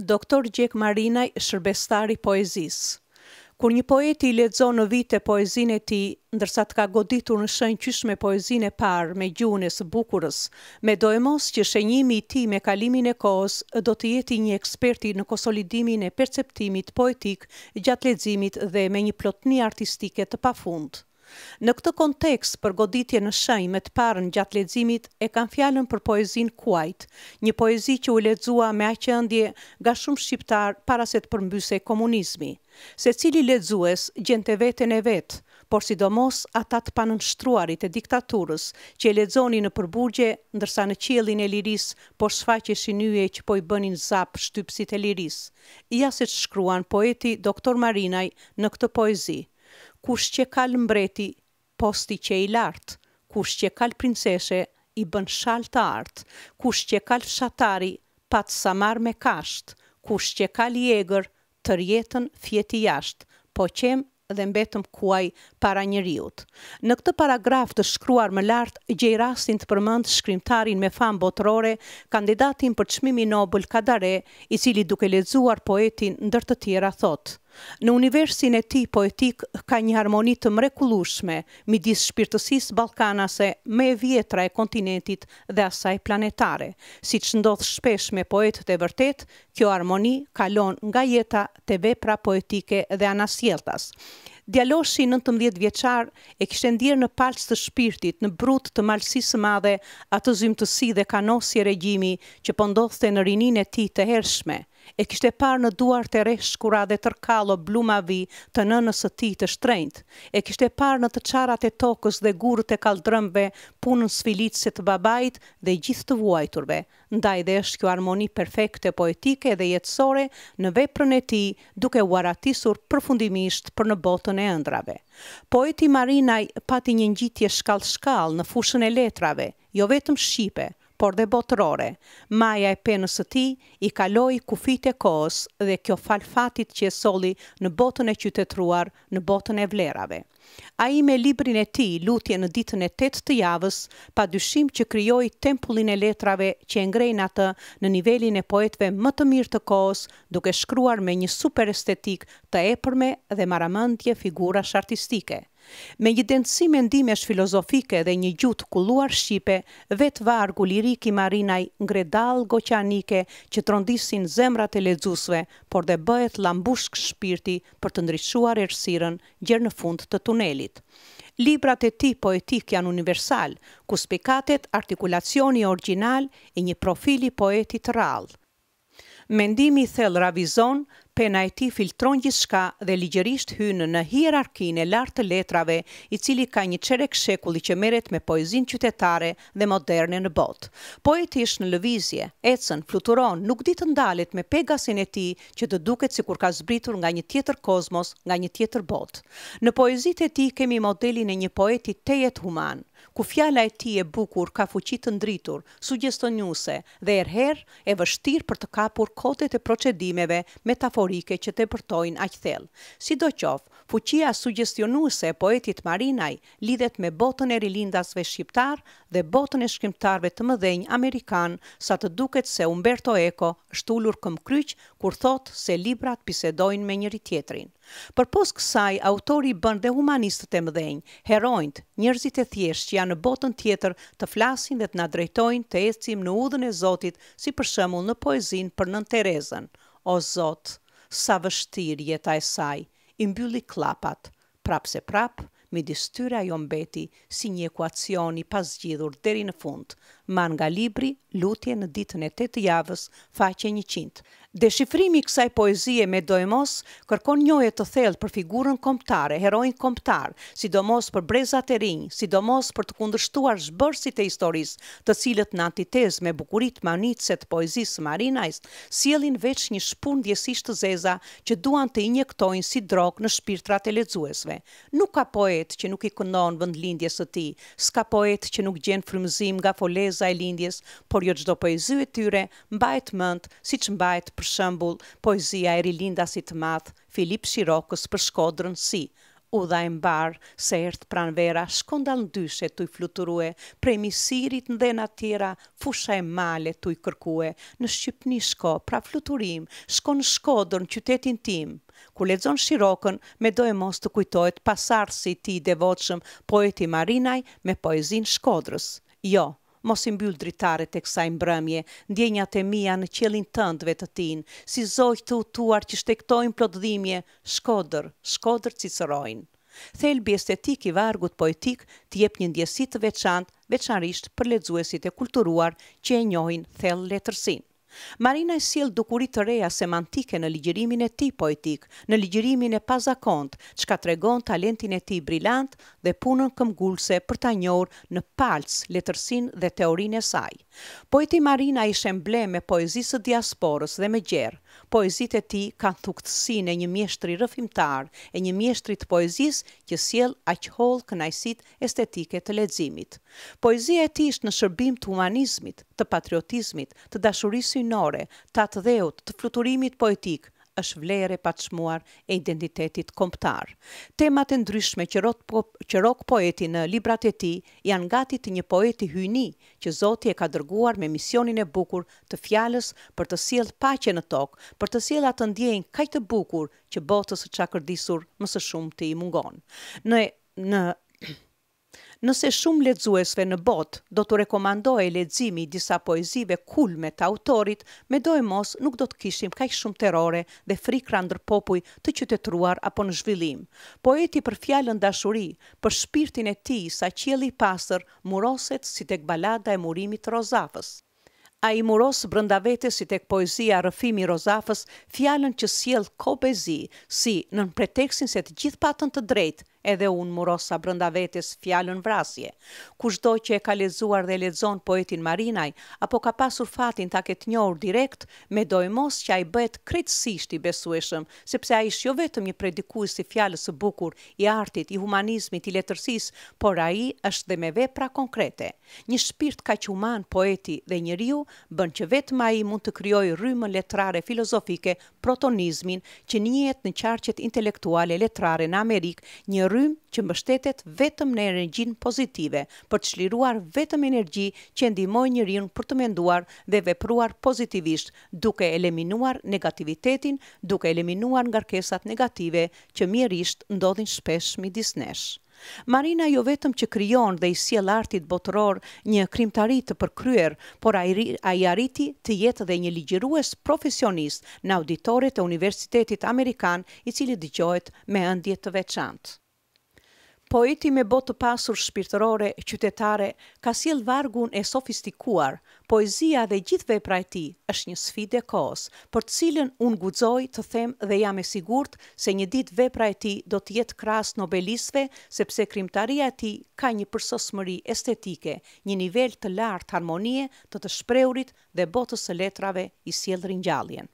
Doktor Gjek Marinaj, shërbestari poezis. Kur një poeti i ledzo në vite poezin e ti, ndërsa të ka goditur në shënë qysh me poezin e parë, me gjunës, bukurës, me doemos që shenjimi i ti me kalimin e kohës, do të jeti një eksperti në konsolidimin e perceptimit poetik gjatë ledzimit dhe me një plotni artistike të pafundë. Në këtë kontekst për goditje në shenj me të parën gjatë ledzimit e kam fjallën për poezin Kuajt, një poezi që u ledzua me ndje ga shumë shqiptar para se të përmbyse komunizmi. Se cili ledzues gjente vetën e vetë, por sidomos ata të panën shtruarit e diktaturës që e ledzoni në përburgje, ndërsa në qilin e liris, por shfaqe shinyje që po i bënin zap shtypsit e liris. Ja se shkruan poeti doktor Marinaj në këtë poezi kush që kal mbreti posti që i lartë, kush që kal princeshe i bën shal të artë, kush që kal fshatari patë samar me kashtë, kush që kal i egrë të rjetën fjeti jashtë, po qem dhe mbetëm kuaj para njëriut. Në këtë paragraf të shkruar më lartë, gjej rastin të përmënd shkrimtarin me fam botërore, kandidatin për qmimi Nobel Kadare, i cili duke lezuar poetin ndër të tjera thotë. Në universin e ti poetik ka një harmonit të mrekulushme, midis shpirtësis Balkanase me vjetra e kontinentit dhe asaj planetare. Si që ndodhë shpesh me poetët e vërtet, kjo harmoni kalon nga jeta të vepra poetike dhe anasjeltas. Djaloshi 19 vjeqar e kishtë ndirë në palcë të shpirtit, në brut të malsisë madhe, atë zymë të si dhe kanosje regjimi që pëndodhë po të në rinin e ti të hershme – e kishte parë në duar të reshkura dhe tërkalo bluma vi të nënës të ti të shtrejnët, e kishte parë në të qarat e tokës dhe gurët e kaldrëmbe punën sfilitësit të babajt dhe gjithë të vuajturve, ndaj dhe është kjo harmoni perfekte poetike dhe jetësore në veprën e ti duke uaratisur përfundimisht për në botën e ëndrave. Poeti Marinaj pati një njitje shkall-shkall në fushën e letrave, jo vetëm Shqipe, por dhe botërore. Maja e penës të ti i kaloi kufit e kohës dhe kjo falfatit fatit që e soli në botën e qytetruar, në botën e vlerave. A i me librin e ti lutje në ditën e 8 të javës, pa dyshim që kryoj tempullin e letrave që e ngrejnë atë në nivelin e poetve më të mirë të kohës, duke shkruar me një super estetik të epërme dhe maramëndje figura shartistike. Me një dendësi mendimesh filozofike dhe një gjutë kulluar shqipe, vetë vargu lirik i marinaj ngredal goqanike që të rëndisin zemrat e ledzusve, por dhe bëhet lambushk shpirti për të ndryshuar erësiren gjërë në fund të tunelit. Librat e ti poetik janë universal, ku spikatet artikulacioni original e një profili poetit rallë. Mendimi i thellë ravizon, pena e tij filtron gjithçka dhe ligjërisht hyn në hierarkinë e lartë letrave, i cili ka një çerek shekulli që merret me poezinë qytetare dhe moderne në botë. Poetisht në lëvizje, ecën fluturon, nuk ditë të ndalet me Pegasin e tij, që të duket sikur ka zbritur nga një tjetër kozmos, nga një tjetër botë. Në poezitë e tij kemi modelin e një poeti tejet human ku fjala e tij e bukur ka fuqi të ndritur, sugjestonjuese dhe erher e vështirë për të kapur kodet e procedimeve metaforike që tepërtojnë aq thellë. Sidoqoftë, fuqia sugjestionuese e poetit Marinaj lidhet me botën e rilindasve shqiptar dhe botën e shkrimtarëve të mëdhenj amerikan, sa të duket se Umberto Eco shtulur këm kryq kur thot se librat pisedojnë me njëri tjetrin. Për posë kësaj, autori bën dhe humanistët e mëdhenjë, herojnët, njërzit e thjeshtë që janë në botën tjetër të flasin dhe të na drejtojnë të ecim në udhën e Zotit si për shëmull në poezin për nën Terezën. O Zot, sa vështir jeta e saj, i mbylli klapat, prap se prap, midis distyra jom mbeti si një ekuacion i gjithur deri në fund, man nga libri Lutje në ditën e 8 të javës, faqe 100. Deshifrimi kësaj poezie me dojmos, kërkon njëojë të thellë për figurën kombëtare, herojnë kombëtar, sidomos për brezat e rinj, sidomos për të kundërshtuar zhbërësit e historisë, të cilët në antitezë me bukurit, manicet të poezisë Marinais, sjellin veç një shpun djesisht të zeza që duan të injektojnë si drog në shpirtrat e lexuesve. Nuk ka poet që nuk i kundënon vendlindjes së tij, s'ka poet që nuk gjen frymëzim nga foleja kësaj lindjes, por jo çdo poezi e tyre mbahet mend, siç mbahet për shembull poezia e rilindasit të madh Filip Shirokës për Shkodrën si u dha e mbarë se ertë pranvera, vera në dyshe të i fluturue, prej misirit në dhena tjera fusha e male të i kërkue, në Shqipni shko pra fluturim, shko në shkodër në qytetin tim. Kur lexon Shirokën, me do e mos të kujtohet pasardhësi i ti tij devotshëm, poeti Marinaj me poezinë Shkodrës. Jo, mos i mbyll dritaret e kësaj mbrëmje, ndjenjat e mia në qelin tënd të tin, si zojtë të utuar që shtektojnë plot dhimje, shkodër, shkodër cicërojnë. Thelbi estetik i vargut poetik të jep një ndjesi të veçant, veçanërisht për lexuesit e kulturuar që e njohin thellë letërsinë. Marina e siel dukurit të reja semantike në ligjërimin e ti poetik, në ligjërimin e pazakont, që ka tregon talentin e ti brilant dhe punën këmgullse për ta njërë në palc, letërsin dhe teorin e saj. Poeti Marina ishë embleme e poezisë diasporës dhe me gjerë, poezit e ti kanë thukëtësi në një mjeshtri rëfimtar e një mjeshtri të poezis që siel aqhol kënajsit estetike të ledzimit. Poezia e ti ishtë në shërbim të humanizmit, të patriotizmit, të dashurisë nore, të dheut, të fluturimit poetikë, është vlerë e paçmuar e identitetit kombëtar. Temat e ndryshme që rrot po, që rok poeti në librat e tij janë gati të një poeti hyjni që Zoti e ka dërguar me misionin e bukur të fjalës për të sjellë paqe në tokë, për të sjellë atë ndjenjë kaq të bukur që botës së çakërdisur më së shumti i mungon. Në në nëse shumë ledzuesve në bot do të rekomandoj e ledzimi disa poezive kulme të autorit, me do e mos nuk do të kishim kaj shumë terore dhe frikra ndër popuj të qytetruar apo në zhvillim. Poeti për fjalën dashuri, për shpirtin e ti sa i pasër muroset si tek balada e murimit rozafës. A i murosë brënda vete si tek poezia rëfimi rozafës, fjallën që siel kopezi, si nën preteksin se të gjithë patën të drejtë, edhe unë murosa brënda vetës fjallën vrasje. Kushtdo që e ka lezuar dhe lezon poetin Marinaj, apo ka pasur fatin ta ketë njohur direkt, me dojmos mos që a i bëhet kretësisht i besueshëm, sepse a ishë jo vetëm një predikuis i fjallës së bukur, i artit, i humanizmit, i letërsis, por a i është dhe me vepra konkrete. Një shpirt ka që uman poeti dhe një riu, bën që vetëm a i mund të kryoj rrymën letrare filozofike, protonizmin, që njëhet në qarqet intelektuale letrare në Amerikë, një rrymë që mbështetet vetëm në energjin pozitive për të shliruar vetëm energji që ndimoj njërin për të menduar dhe vepruar pozitivisht duke eliminuar negativitetin, duke eliminuar ngarkesat negative që mjerisht ndodhin shpesh midis nesh. Marina jo vetëm që kryon dhe i sjell artit botëror një krimtari të përkryer, por a i arriti të jetë dhe një ligjërues profesionist në auditorit e Universitetit Amerikan i cili dëgohet me ëndje të veçantë. Poeti me botë të pasur shpirtërore, qytetare, ka sjell vargun e sofistikuar. Poezia dhe gjithë vepra e tij është një sfidë e kohës, për të cilën un guxoj të them dhe jam e sigurt se një ditë vepra e tij do të jetë krahas nobelistëve, sepse krimtaria e tij ka një përsosmëri estetike, një nivel të lartë harmonie të të shprehurit dhe botës së letrave i sjell ringjalljen.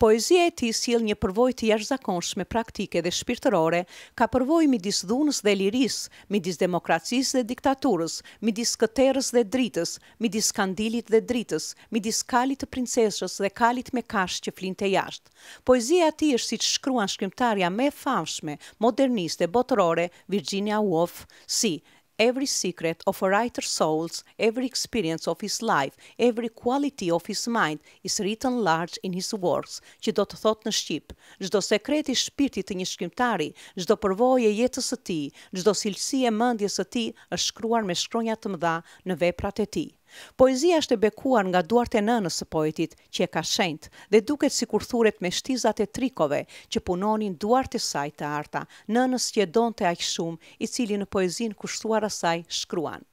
Poezia e tij sill një përvojë të jashtëzakonshme praktike dhe shpirtërore, ka përvojë midis dhunës dhe lirisë, midis demokracisë dhe diktaturës, midis këterës dhe dritës, midis kandilit dhe dritës, midis kalit të princeshës dhe kalit me kash që flinte jashtë. Poezia e tij është siç shkruan shkrimtarja më famshme moderniste botërore Virginia Woolf, si every secret of a writer's soul, every experience of his life, every quality of his mind is written large in his works, që do të thot në Shqip, gjdo sekret i shpirtit të një shkrimtari, gjdo përvoj e jetës të ti, gjdo silësi e mëndjes të ti, është shkruar me shkronjat të mëdha në veprat e ti. Poezia është e bekuar nga duart e nënës së poetit që e ka shenjt dhe duket si kur thuret me shtizat e trikove që punonin duart e saj të arta, nënës që e donë të shumë i cili në poezin kushtuar asaj shkruan.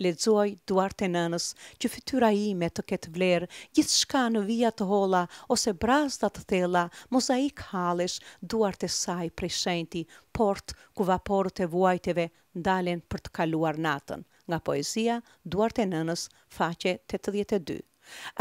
Ledzoj, duart e nënës, që fytyra i me të ketë vlerë, gjithë shka në vija të hola, ose brazda të tela, mozaik halesh, duart e saj prej shenti, port, ku vaporët e vuajteve ndalen për të kaluar natën. Nga poezia, duart e nënës, faqe 82.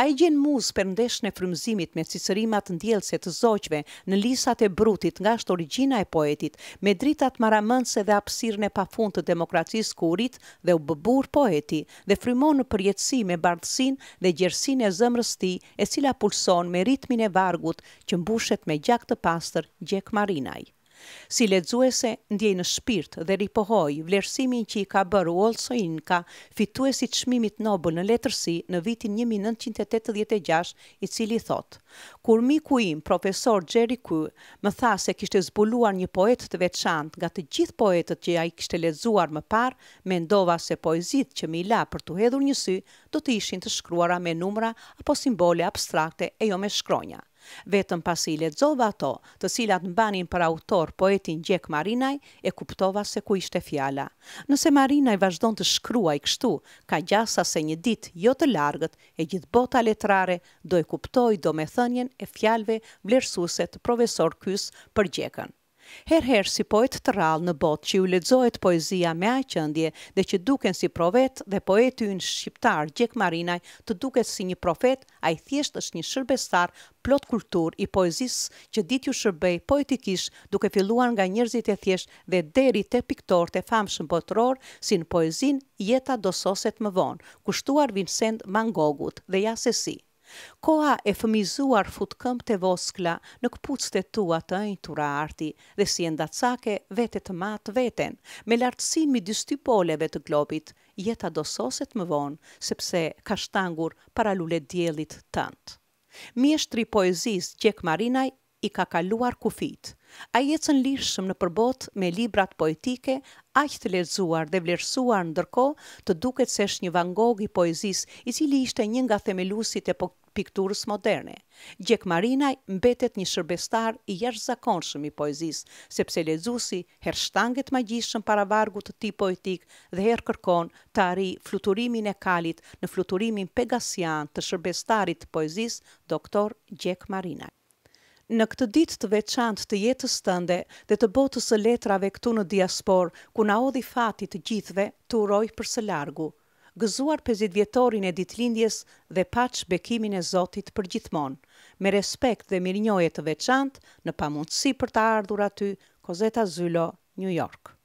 A i gjenë muzë për ndesh në frymzimit me cicërimat ndjelëse të zoqve në lisat e brutit nga shtë origina e poetit, me dritat maramënse dhe apsirën e pa fund të demokracisë kurit dhe u bëbur poeti dhe frymon në përjetësi me bardhësin dhe gjersin e zëmrës ti e cila pulson me ritmin e vargut që mbushet me gjak të pastër Gjek Marinaj. Si ledzuese, ndjej në shpirt dhe ripohoj vlerësimin që i ka bërë Olso Inka, fituesi të shmimit Nobel në letërsi në vitin 1986, i cili thot, kur miku im, profesor Gjeri Ku, më tha se kishte zbuluar një poet të veçant nga të gjithë poetet që ja i kishte ledzuar më par, me ndova se poezit që mi la për të hedhur një sy, do të ishin të shkruara me numra apo simbole abstrakte e jo me shkronja. Vetëm pasi i lexova ato, të cilat mbanin për autor poetin Gjek Marinaj, e kuptova se ku ishte fjala. Nëse Marinaj vazhdon të shkruaj kështu, ka gjasa se një ditë jo të largët e gjithë bota letrare do e kuptoj domethënien e fjalëve vlerësuese të profesor Kys për Gjekën. Herëherë si poet të rallë në botë që ju lexohet poezia me aq qendje dhe që duken si provet dhe poeti ynë shqiptar Gjek Marinaj të duket si një profet, ai thjesht është një shërbestar plot kultur i poezisë që ditë ju shërbej poetikish duke filluar nga njerëzit e thjesht dhe deri te piktor e famshëm botëror si në poezin Jeta do soset më vonë, kushtuar Vincent Mangogut dhe ja se si. Koa e fëmizuar futë të voskla në këpuc të tua të e një tura arti dhe si e ndacake vetet matë veten, me lartësin mi dysty poleve të globit, jeta do soset më vonë, sepse ka shtangur para lule djelit tëndë. Mjeshtri poezis Gjek Marinaj i ka kaluar kufitë, A jetën lishëm në përbot me librat poetike, aq të lezuar dhe vlerësuar në dërko, të duket se shë një Van Gogh i poezis, i cili ishte një nga themelusit e po-, pikturës moderne. Gjek Marinaj mbetet një shërbestar i jashtë zakonshëm i poezis, sepse lezusi her shtanget ma para vargut të ti poetik dhe her kërkon të ari fluturimin e kalit në fluturimin pegasian të shërbestarit të poezis, doktor Gjek Marinaj në këtë ditë të veçantë të jetës tënde dhe të botës së letrave këtu në diaspor, ku na odhi fati të gjithve, të uroj për së largu. Gëzuar 50 vjetorin e ditëlindjes dhe paç bekimin e Zotit për gjithmonë. Me respekt dhe mirënjohje të veçantë në pamundësi për të ardhur aty, Kozeta Zylo, New York.